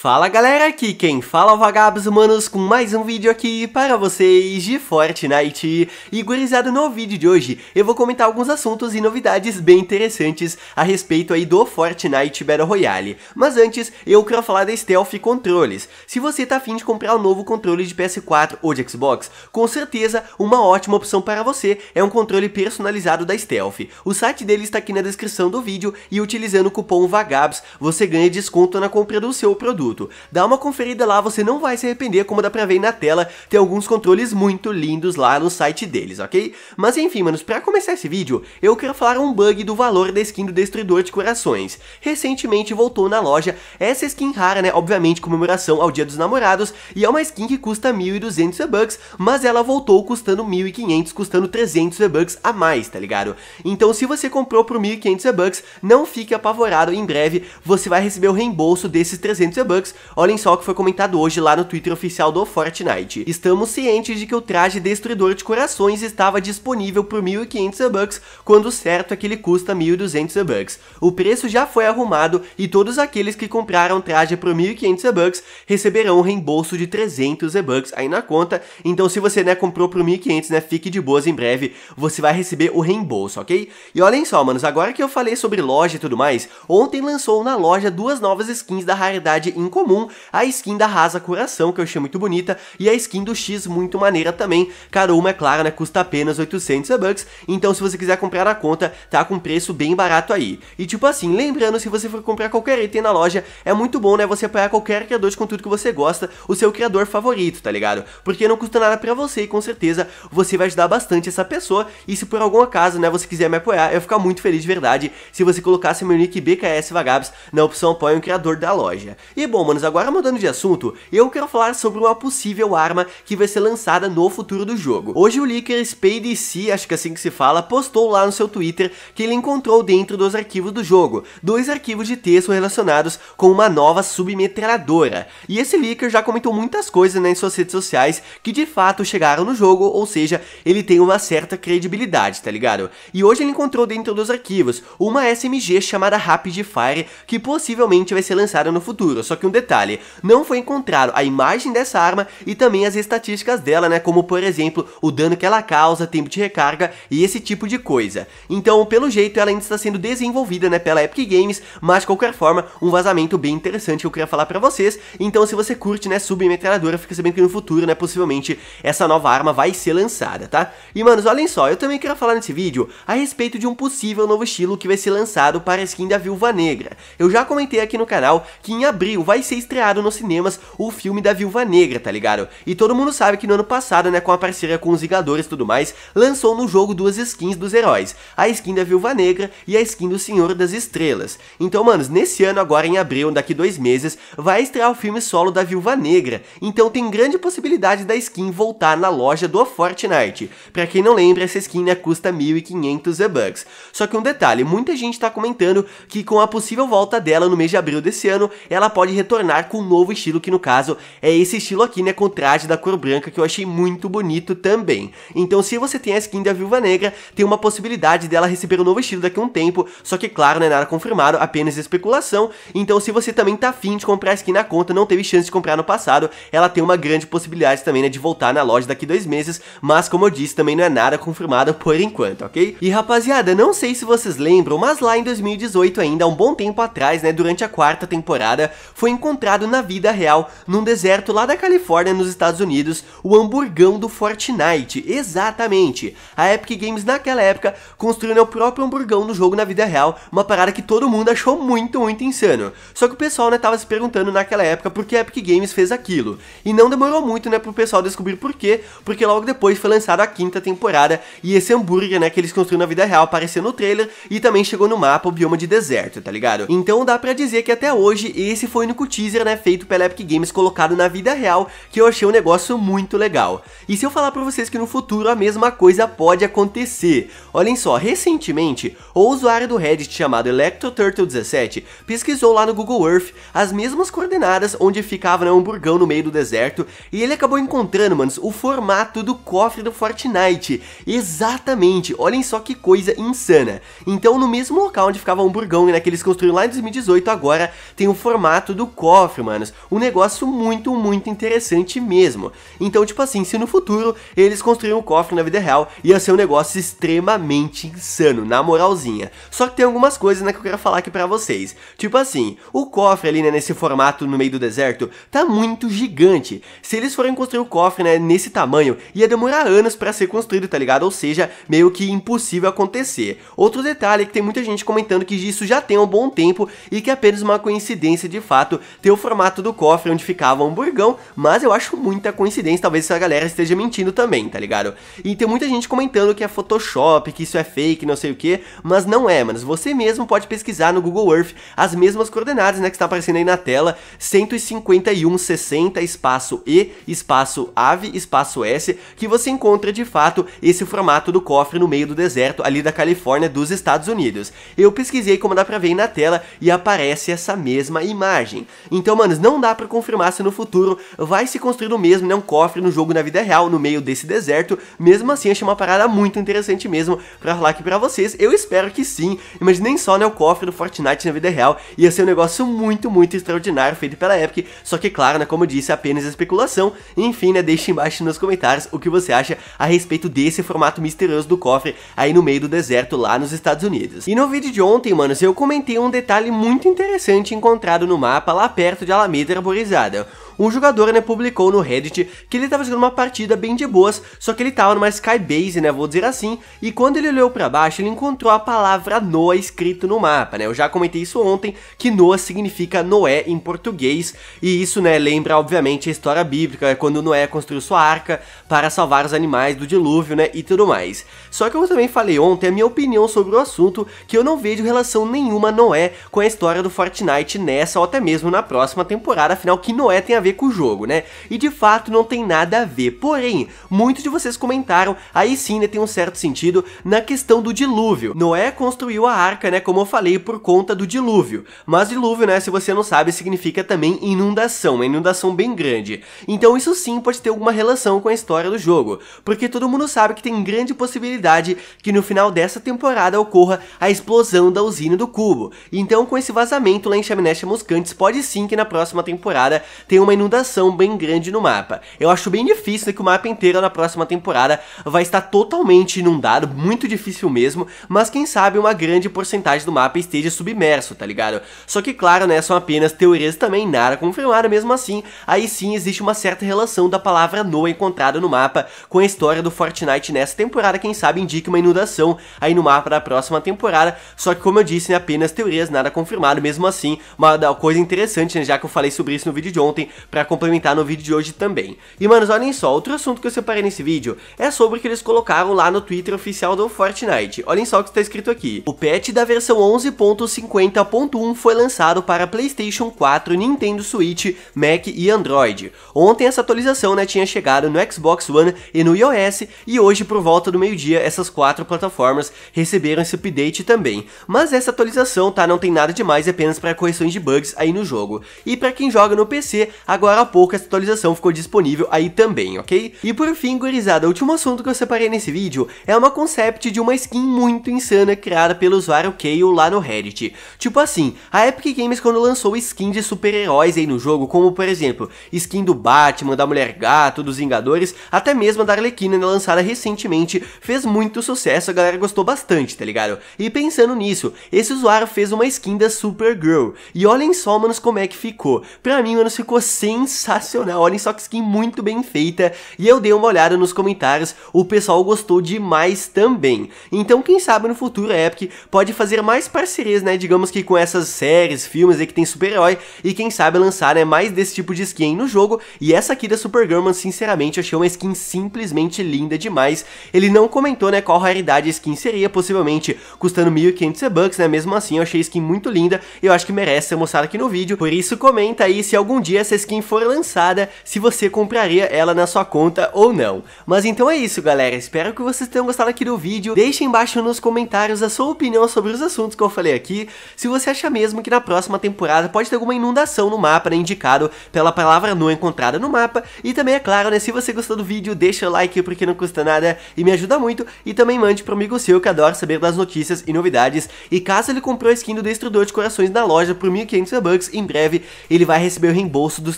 Fala galera, aqui quem fala é o Vagabos Humanos com mais um vídeo aqui para vocês de Fortnite. E gurizada, no vídeo de hoje eu vou comentar alguns assuntos e novidades bem interessantes a respeito aí do Fortnite Battle Royale. Mas antes, eu quero falar da Stealth Controles. Se você tá afim de comprar um novo controle de PS4 ou de Xbox, com certeza uma ótima opção para você é um controle personalizado da Stealth. O site dele está aqui na descrição do vídeo e utilizando o cupom VAGABS você ganha desconto na compra do seu produto produto. Dá uma conferida lá, você não vai se arrepender, como dá pra ver na tela, tem alguns controles muito lindos lá no site deles, ok? Mas enfim, manos, pra começar esse vídeo, eu quero falar um bug do valor da skin do Destruidor de Corações. Recentemente voltou na loja essa skin rara, né, obviamente comemoração ao Dia dos Namorados, e é uma skin que custa 1.200 V-Bucks, mas ela voltou custando 1.500, custando 300 V-Bucks a mais, tá ligado? Então se você comprou por 1.500 V-Bucks, não fique apavorado, em breve você vai receber o reembolso desses 300 V-Bucks, olhem só o que foi comentado hoje lá no Twitter oficial do Fortnite. Estamos cientes de que o traje destruidor de corações estava disponível por 1.500 E-Bucks, quando certo é que ele custa 1.200 E-Bucks. O preço já foi arrumado e todos aqueles que compraram traje por 1.500 E-Bucks receberão um reembolso de 300 E-Bucks aí na conta. Então se você né, comprou por 1.500, né, fique de boas em breve, você vai receber o reembolso, ok? E olhem só, manos, agora que eu falei sobre loja e tudo mais, ontem lançou na loja duas novas skins da raridade comum, a skin da Rasa Coração, que eu achei muito bonita, e a skin do X muito maneira também. Cada uma, é clara né, custa apenas 800 bucks, então se você quiser comprar na conta, tá com preço bem barato aí. E tipo assim, lembrando, se você for comprar qualquer item na loja, é muito bom, né, você apoiar qualquer criador de conteúdo que você gosta, o seu criador favorito, tá ligado? Porque não custa nada pra você e com certeza você vai ajudar bastante essa pessoa, e se por algum acaso, né, você quiser me apoiar, eu vou ficar muito feliz de verdade se você colocasse meu nick BKS Vagabs na opção apoia um criador da loja. E bom, bom, manos, agora mudando de assunto, eu quero falar sobre uma possível arma que vai ser lançada no futuro do jogo. Hoje o leaker SpadeC, acho que é assim que se fala, postou lá no seu Twitter que ele encontrou dentro dos arquivos do jogo, dois arquivos de texto relacionados com uma nova submetralhadora. E esse leaker já comentou muitas coisas né, suas redes sociais que de fato chegaram no jogo, ou seja, ele tem uma certa credibilidade, tá ligado? E hoje ele encontrou dentro dos arquivos uma SMG chamada Rapid Fire que possivelmente vai ser lançada no futuro, só que um detalhe, não foi encontrado a imagem dessa arma e também as estatísticas dela, né, como por exemplo, o dano que ela causa, tempo de recarga e esse tipo de coisa. Então, pelo jeito, ela ainda está sendo desenvolvida, né, pela Epic Games, mas de qualquer forma, um vazamento bem interessante que eu queria falar pra vocês, então se você curte, né, submetralhadora, fica sabendo que no futuro, né, possivelmente, essa nova arma vai ser lançada, tá? E, manos, olhem só, eu também quero falar nesse vídeo a respeito de um possível novo estilo que vai ser lançado para a skin da Viúva Negra. Eu já comentei aqui no canal que em abril vai vai ser estreado nos cinemas o filme da Viúva Negra, tá ligado? E todo mundo sabe que no ano passado, né, com a parceria com os Vingadores e tudo mais, lançou no jogo duas skins dos heróis, a skin da Viúva Negra e a skin do Senhor das Estrelas. Então, manos, nesse ano agora em abril, daqui dois meses, vai estrear o filme solo da Viúva Negra, então tem grande possibilidade da skin voltar na loja do Fortnite. Pra quem não lembra, essa skin né, custa 1.500 V-Bucks. Só que um detalhe, muita gente tá comentando que com a possível volta dela no mês de abril desse ano, ela pode retornar retornar com um novo estilo, que no caso é esse estilo aqui, né, com traje da cor branca, que eu achei muito bonito também. Então se você tem a skin da Viúva Negra, tem uma possibilidade dela receber um novo estilo daqui a um tempo, só que claro, não é nada confirmado, apenas especulação, então se você também tá afim de comprar a skin na conta, não teve chance de comprar no passado, ela tem uma grande possibilidade também, né, de voltar na loja daqui dois meses, mas como eu disse, também não é nada confirmado por enquanto, ok? E rapaziada, não sei se vocês lembram, mas lá em 2018 ainda, um bom tempo atrás, né, durante a quarta temporada, foi foi encontrado na vida real, num deserto lá da Califórnia, nos Estados Unidos, o hamburgão do Fortnite. Exatamente. A Epic Games, naquela época, construiu o próprio hamburgão no jogo na vida real, uma parada que todo mundo achou muito, muito insano. Só que o pessoal, né, tava se perguntando naquela época por que a Epic Games fez aquilo. E não demorou muito, né, pro pessoal descobrir por quê, porque logo depois foi lançada a quinta temporada e esse hambúrguer, né, que eles construíram na vida real apareceu no trailer e também chegou no mapa o bioma de deserto, tá ligado? Então dá pra dizer que até hoje esse foi no único teaser, né, feito pela Epic Games colocado na vida real, que eu achei um negócio muito legal. E se eu falar para vocês que no futuro a mesma coisa pode acontecer? Olhem só, recentemente, o usuário do Reddit chamado ElectroTurtle17 pesquisou lá no Google Earth as mesmas coordenadas onde ficava né, um burgão no meio do deserto e ele acabou encontrando, manos, o formato do cofre do Fortnite. Exatamente, olhem só que coisa insana. Então no mesmo local onde ficava um burgão e né, naqueles construíram lá em 2018 agora tem o formato do cofre, manos. Um negócio muito, muito interessante mesmo. Então, tipo assim, se no futuro eles construíram um cofre na vida real, ia ser um negócio extremamente insano, na moralzinha. Só que tem algumas coisas, né, que eu quero falar aqui pra vocês. Tipo assim, o cofre ali, né, nesse formato no meio do deserto, tá muito gigante. Se eles forem construir o cofre, né, nesse tamanho, ia demorar anos pra ser construído, tá ligado? Ou seja, meio que impossível acontecer. Outro detalhe é que tem muita gente comentando que isso já tem um bom tempo e que é apenas uma coincidência de fato ter o formato do cofre onde ficava o hamburgão, mas eu acho muita coincidência, talvez essa galera esteja mentindo também, tá ligado? E tem muita gente comentando que é Photoshop, que isso é fake, não sei o que, mas não é, mano. Você mesmo pode pesquisar no Google Earth as mesmas coordenadas, né, que está aparecendo aí na tela, 151, 60, espaço E, espaço AVE, espaço S, que você encontra de fato esse formato do cofre no meio do deserto ali da Califórnia dos Estados Unidos. Eu pesquisei como dá pra ver na tela e aparece essa mesma imagem. Então, manos, não dá para confirmar se no futuro vai se construir o mesmo, né, um cofre no jogo na vida real, no meio desse deserto. Mesmo assim, achei uma parada muito interessante mesmo pra falar aqui pra vocês. Eu espero que sim, mas nem só, né, o cofre do Fortnite na vida real. Ia ser um negócio muito, muito extraordinário, feito pela Epic. Só que, claro, né, como eu disse, apenas especulação. Enfim, né, deixe embaixo nos comentários o que você acha a respeito desse formato misterioso do cofre aí no meio do deserto lá nos Estados Unidos. E no vídeo de ontem, manos, eu comentei um detalhe muito interessante encontrado no mapa lá perto de Alameda Arborizada, um jogador, né, publicou no Reddit que ele tava jogando uma partida bem de boas, só que ele tava numa skybase, né, vou dizer assim, e quando ele olhou para baixo, ele encontrou a palavra Noah escrito no mapa, né, eu já comentei isso ontem, que Noah significa Noé em português, e isso, né, lembra, obviamente, a história bíblica, é quando Noé construiu sua arca para salvar os animais do dilúvio, né, e tudo mais. Só que eu também falei ontem a minha opinião sobre o assunto, que eu não vejo relação nenhuma Noé com a história do Fortnite nessa ou até mesmo na próxima temporada, afinal, que Noé tem a ver ver com o jogo, né? E de fato não tem nada a ver. Porém, muitos de vocês comentaram, aí sim, né, tem um certo sentido na questão do dilúvio. Noé construiu a arca, né, como eu falei, por conta do dilúvio. Mas dilúvio, né, se você não sabe, significa também inundação, uma inundação bem grande. Então isso sim pode ter alguma relação com a história do jogo, porque todo mundo sabe que tem grande possibilidade que no final dessa temporada ocorra a explosão da usina do cubo. Então com esse vazamento lá em Chaminés Chamuscantes, pode sim que na próxima temporada tenha uma inundação bem grande no mapa. Eu acho bem difícil né, que o mapa inteiro na próxima temporada vai estar totalmente inundado, muito difícil mesmo, mas quem sabe uma grande porcentagem do mapa esteja submerso, tá ligado? Só que claro, né, são apenas teorias também, nada confirmado mesmo assim, aí sim existe uma certa relação da palavra Noah encontrada no mapa com a história do Fortnite nessa temporada, quem sabe indique uma inundação aí no mapa da próxima temporada, só que como eu disse, né, apenas teorias, nada confirmado mesmo assim, uma coisa interessante, né, já que eu falei sobre isso no vídeo de ontem, para complementar no vídeo de hoje também. E manos, olhem só, outro assunto que eu separei nesse vídeo é sobre o que eles colocaram lá no Twitter oficial do Fortnite. Olhem só o que está escrito aqui. O patch da versão 11.50.1 foi lançado para PlayStation 4, Nintendo Switch, Mac e Android. Ontem essa atualização né, tinha chegado no Xbox One e no iOS e hoje por volta do meio-dia essas quatro plataformas receberam esse update também. Mas essa atualização tá não tem nada demais, é apenas para correções de bugs aí no jogo. E para quem joga no PC, a agora há pouco essa atualização ficou disponível aí também, ok? E por fim, gurizada, o último assunto que eu separei nesse vídeo é uma concept de uma skin muito insana criada pelo usuário Kale lá no Reddit. Tipo assim, a Epic Games quando lançou skin de super-heróis aí no jogo, como por exemplo, skin do Batman, da Mulher-Gato, dos Vingadores, até mesmo da Arlequina né, lançada recentemente, fez muito sucesso, a galera gostou bastante, tá ligado? E pensando nisso, esse usuário fez uma skin da Supergirl, e olhem só, manos, como é que ficou. Pra mim, manos, ficou sensacional. Olhem só que skin muito bem feita. E eu dei uma olhada nos comentários, o pessoal gostou demais também. Então quem sabe no futuro a Epic pode fazer mais parcerias, né? Digamos que com essas séries, filmes aí que tem super-herói. E quem sabe lançar né, mais desse tipo de skin no jogo. E essa aqui da Supergirl, mano, sinceramente, eu achei uma skin simplesmente linda demais. Ele não comentou, né, qual raridade a skin seria, possivelmente custando 1.500 bucks, né? Mesmo assim, eu achei a skin muito linda. e Eu acho que merece ser mostrada aqui no vídeo. Por isso, comenta aí se algum dia essa skin skin for lançada, se você compraria ela na sua conta ou não. Mas então é isso galera, espero que vocês tenham gostado aqui do vídeo, deixe embaixo nos comentários a sua opinião sobre os assuntos que eu falei aqui, se você acha mesmo que na próxima temporada pode ter alguma inundação no mapa, né, indicado pela palavra não encontrada no mapa, e também é claro, né, se você gostou do vídeo, deixa o like porque não custa nada e me ajuda muito, e também mande para um amigo seu que adora saber das notícias e novidades, e caso ele comprou a skin do Destruidor de Corações na loja por 1500 bucks, em breve ele vai receber o reembolso dos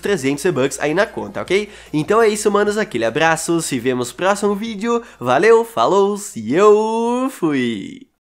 300 e bucks aí na conta, ok? Então é isso, manos, aquele abraço, se vemos no próximo vídeo, valeu, falou e eu fui!